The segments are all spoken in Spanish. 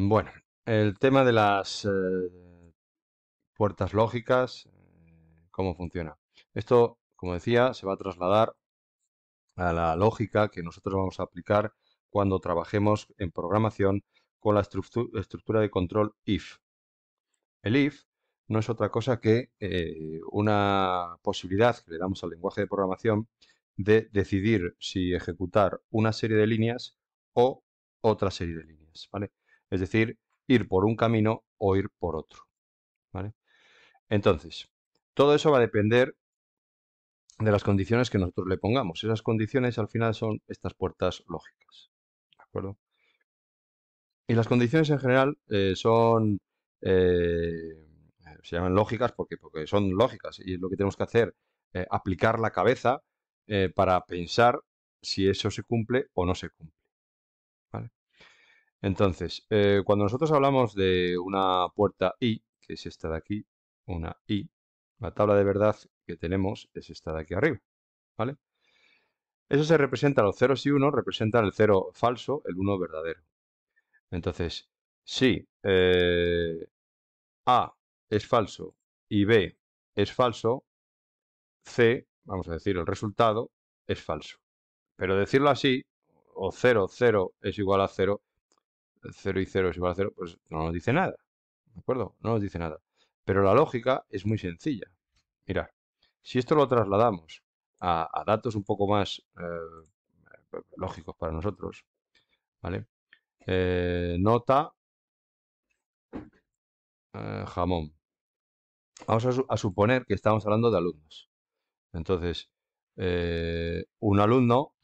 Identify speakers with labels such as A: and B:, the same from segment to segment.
A: Bueno, el tema de las eh, puertas lógicas, eh, cómo funciona. Esto, como decía, se va a trasladar a la lógica que nosotros vamos a aplicar cuando trabajemos en programación con la estructura de control if. El if no es otra cosa que eh, una posibilidad que le damos al lenguaje de programación de decidir si ejecutar una serie de líneas o otra serie de líneas. ¿vale? Es decir, ir por un camino o ir por otro. Entonces, todo eso va a depender de las condiciones que nosotros le pongamos. Esas condiciones al final son estas puertas lógicas. ¿De acuerdo? Y las condiciones en general eh, son... Eh, se llaman lógicas porque, porque son lógicas y lo que tenemos que hacer, es eh, aplicar la cabeza para pensar si eso se cumple o no se cumple. Entonces, eh, cuando nosotros hablamos de una puerta i, que es esta de aquí, una i, la tabla de verdad que tenemos es esta de aquí arriba, ¿vale? Eso se representa, los ceros y 1 representan el 0 falso, el 1 verdadero. Entonces, si eh, A es falso y B es falso, C, vamos a decir, el resultado es falso. Pero decirlo así, o 0, 0 es igual a 0, 0 y 0 es igual a 0, pues no nos dice nada. ¿De acuerdo? No nos dice nada. Pero la lógica es muy sencilla. Mirad, si esto lo trasladamos a, datos un poco más eh, lógicos para nosotros, ¿vale? Eh, nota eh, jamón. Vamos a, a, suponer que estamos hablando de alumnos. Entonces, un alumno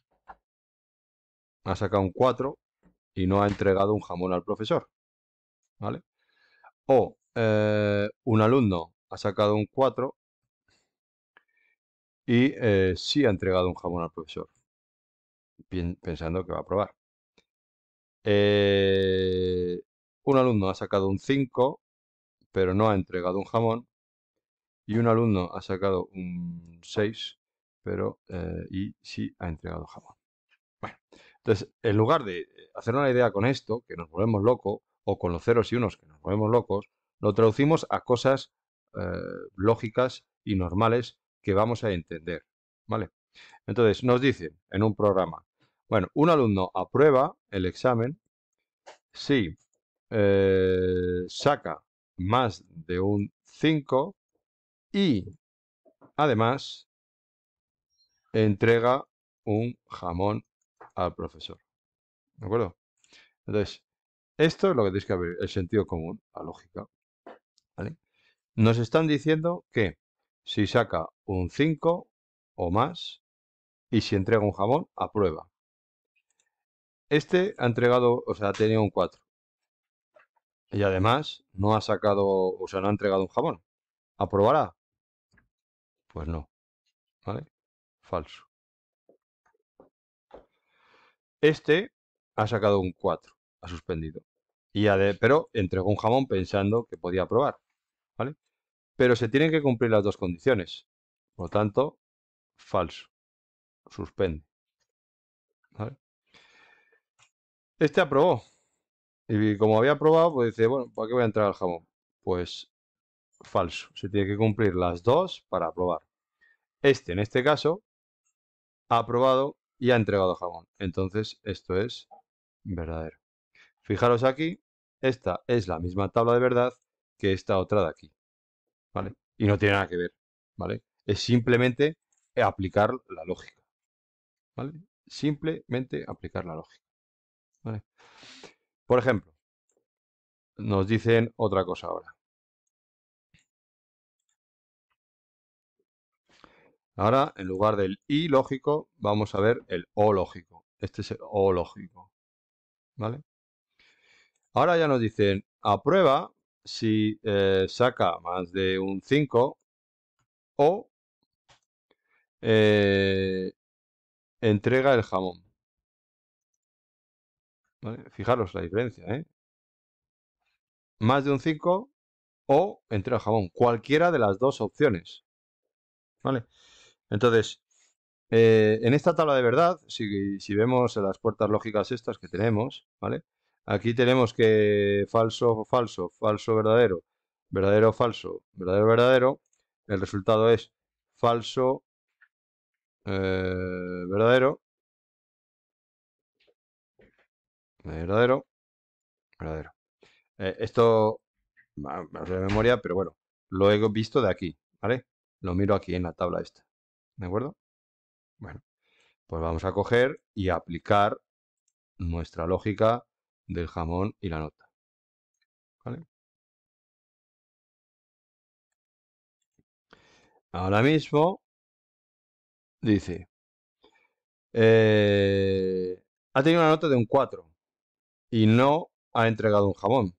A: ha sacado un 4 y no ha entregado un jamón al profesor. ¿Vale? O eh, un alumno ha sacado un 4 y eh, sí ha entregado un jamón al profesor, pensando que va a aprobar. Eh, un alumno ha sacado un 5, pero no ha entregado un jamón. Y un alumno ha sacado un 6, pero y sí ha entregado jamón. Bueno, entonces, en lugar de eh, hacer una idea con esto, que nos volvemos locos, o con los ceros y unos, que nos volvemos locos, lo traducimos a cosas eh, lógicas y normales que vamos a entender. ¿Vale? Entonces, nos dicen en un programa, bueno, un alumno aprueba el examen si eh, saca más de un 5 y además entrega un jamón al profesor. ¿De acuerdo? Entonces, esto es lo que tenéis que ver, el sentido común, la lógica. ¿Vale? Nos están diciendo que si saca un 5 o más y si entrega un jamón, aprueba. Este ha entregado, o sea, ha tenido un 4. Y además no ha sacado, o sea, no ha entregado
B: un jamón. ¿Aprobará? Pues no. ¿Vale? Falso. Este ha sacado un
A: 4, ha suspendido. Y de, pero entregó un jamón pensando que podía aprobar. ¿Vale? Pero se tienen que cumplir las dos condiciones. Por lo tanto, falso. Suspende. Este aprobó. Y como había aprobado, pues dice, bueno, ¿para qué voy a entrar al jamón? Pues falso. Se tiene que cumplir las dos para aprobar. Este, en este caso, ha aprobado y ha entregado jabón. Entonces, esto es verdadero. Fijaros aquí, esta es la misma tabla de verdad que esta otra de aquí. ¿Vale? Y no tiene nada que ver. ¿Vale? Es simplemente aplicar la lógica. ¿Vale? Simplemente aplicar la lógica.
B: Por ejemplo, nos dicen otra cosa ahora. Ahora, en lugar del I lógico, vamos a ver el O lógico. Este es el O lógico. ¿Vale?
A: Ahora ya nos dicen, aprueba si eh, saca
B: más de un 5 o eh, entrega el jamón. Fijaros la diferencia, ¿eh? Más de un 5 o entrega
A: el jamón. Cualquiera de las dos opciones. ¿Vale? Entonces, eh, en esta tabla de verdad, si, vemos las puertas lógicas estas que tenemos, ¿vale? Aquí tenemos que falso, falso, falso, verdadero, verdadero,
B: falso, verdadero, verdadero. El resultado es falso, eh, verdadero, verdadero, verdadero. Eh, esto me sé de memoria, pero bueno,
A: lo he visto de aquí, ¿vale? Lo miro aquí en la tabla esta. ¿De acuerdo?
B: Bueno, pues vamos a coger y aplicar nuestra lógica del jamón y la nota. ¿Vale? Ahora mismo dice, eh, ha tenido una nota de un 4
A: y no ha entregado un jamón.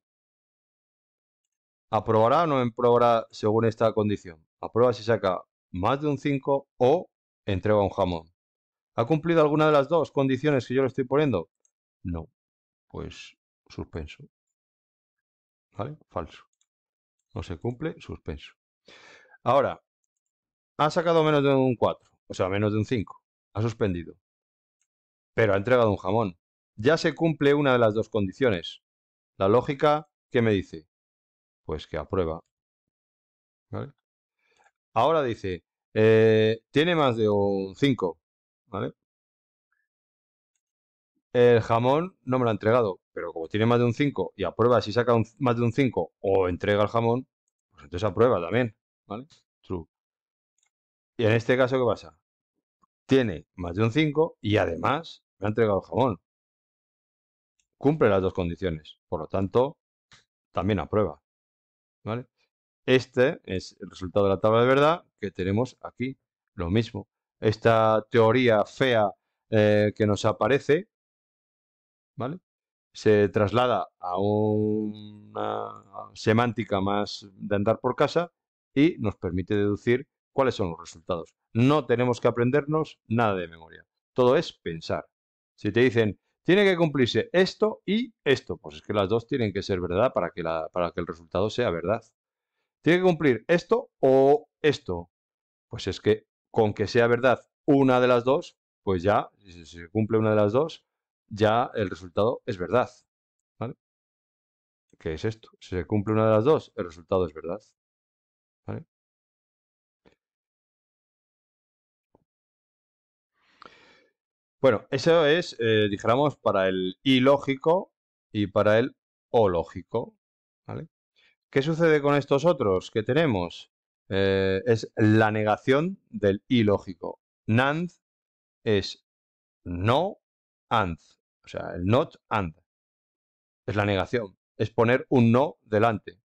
A: ¿Aprobará o no aprobará según esta condición? Aprueba si saca más de un 5 o entrega un jamón. ¿Ha cumplido alguna de las dos condiciones que yo le estoy poniendo? No. Pues suspenso. ¿Vale? Falso. No se cumple, suspenso. Ahora, ha sacado menos de un 4, o sea, menos de un 5. Ha suspendido. Pero ha entregado un jamón. Ya se cumple una de las dos condiciones. La lógica, ¿qué me dice? Pues que aprueba.
B: ¿Vale? Ahora dice, eh, tiene más de un 5, ¿vale? El jamón no me lo ha entregado,
A: pero como tiene más de un 5 y aprueba si saca más de un 5 o entrega el jamón, pues entonces
B: aprueba también, ¿vale? True. Y en este caso, ¿qué pasa? Tiene más de un 5 y además me ha entregado el jamón.
A: Cumple las dos condiciones, por lo tanto, también aprueba, ¿vale? Este es el resultado de la tabla de verdad que tenemos aquí. Lo mismo. Esta teoría fea eh, que nos aparece, ¿vale? Se traslada a una semántica más de andar por casa y nos permite deducir cuáles son los resultados. No tenemos que aprendernos nada de memoria. Todo es pensar. Si te dicen, tiene que cumplirse esto y esto, pues es que las dos tienen que ser verdad para que el resultado sea verdad tiene que cumplir esto o esto. Pues es que con que sea verdad una de las dos, pues ya, si se cumple una de las dos, ya el resultado es verdad.
B: ¿Vale? ¿Qué es esto? Si se cumple una de las dos, el resultado es verdad. Bueno, eso es, eh, dijéramos, para el ilógico
A: y para el ológico. lógico. ¿Vale? ¿Qué sucede con estos otros que tenemos? Eh, es la negación del ilógico. NAND es no AND. O sea, el not AND. Es la negación. Es poner un no delante.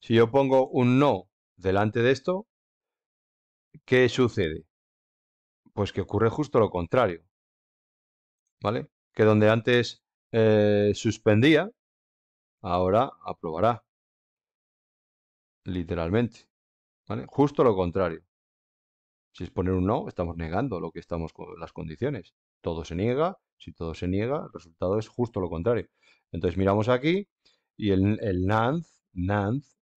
A: Si yo pongo un no delante de esto, ¿qué sucede? Pues que ocurre justo lo contrario. ¿Vale? Que donde antes eh, suspendía, ahora aprobará literalmente. ¿vale? Justo lo contrario. Si es poner un no, estamos negando lo que estamos con las condiciones. Todo se niega, si todo se niega, el resultado es justo lo contrario. Entonces miramos aquí y el, el NAND,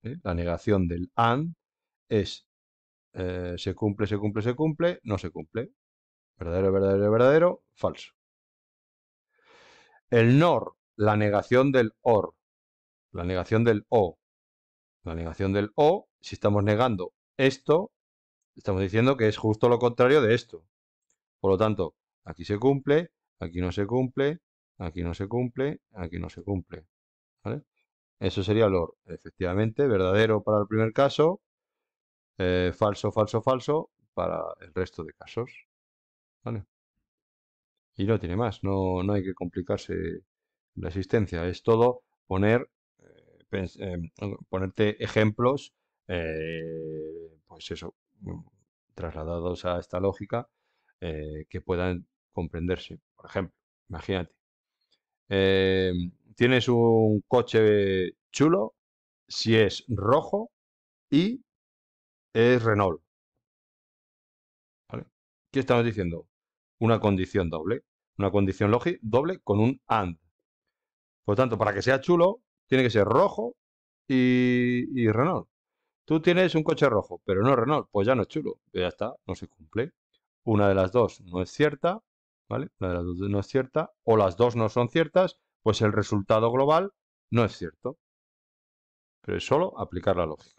A: ¿eh? la negación del AND, es eh, se cumple, se cumple, se cumple, no se cumple. Verdadero, verdadero, verdadero, falso. El NOR, la negación del OR, la negación del O, la negación del o, si estamos negando esto, estamos diciendo que es justo lo contrario de esto. Por lo tanto, aquí se cumple, aquí no se cumple, aquí no se cumple, aquí no se cumple. Eso sería lo Efectivamente, verdadero para el primer caso, eh, falso, falso, falso para el resto de casos. Y no tiene más, no, no hay que complicarse la existencia. Es todo poner Em, ponerte ejemplos, eh, pues eso, mm, trasladados a esta lógica, eh, que puedan comprenderse. Por ejemplo, imagínate, em,
B: tienes un coche chulo si es rojo y es Renault. ¿Qué estamos
A: diciendo? Una condición doble. Una condición lógica doble con un AND. Por lo tanto, para que sea chulo, tiene que ser rojo y, Renault. Tú tienes un coche rojo, pero no Renault, pues ya no es chulo, ya está, no se cumple. Una de las dos no es cierta, ¿vale? Una de las dos no es cierta, o las dos no son ciertas, pues el
B: resultado global no es cierto. Pero es solo aplicar la lógica.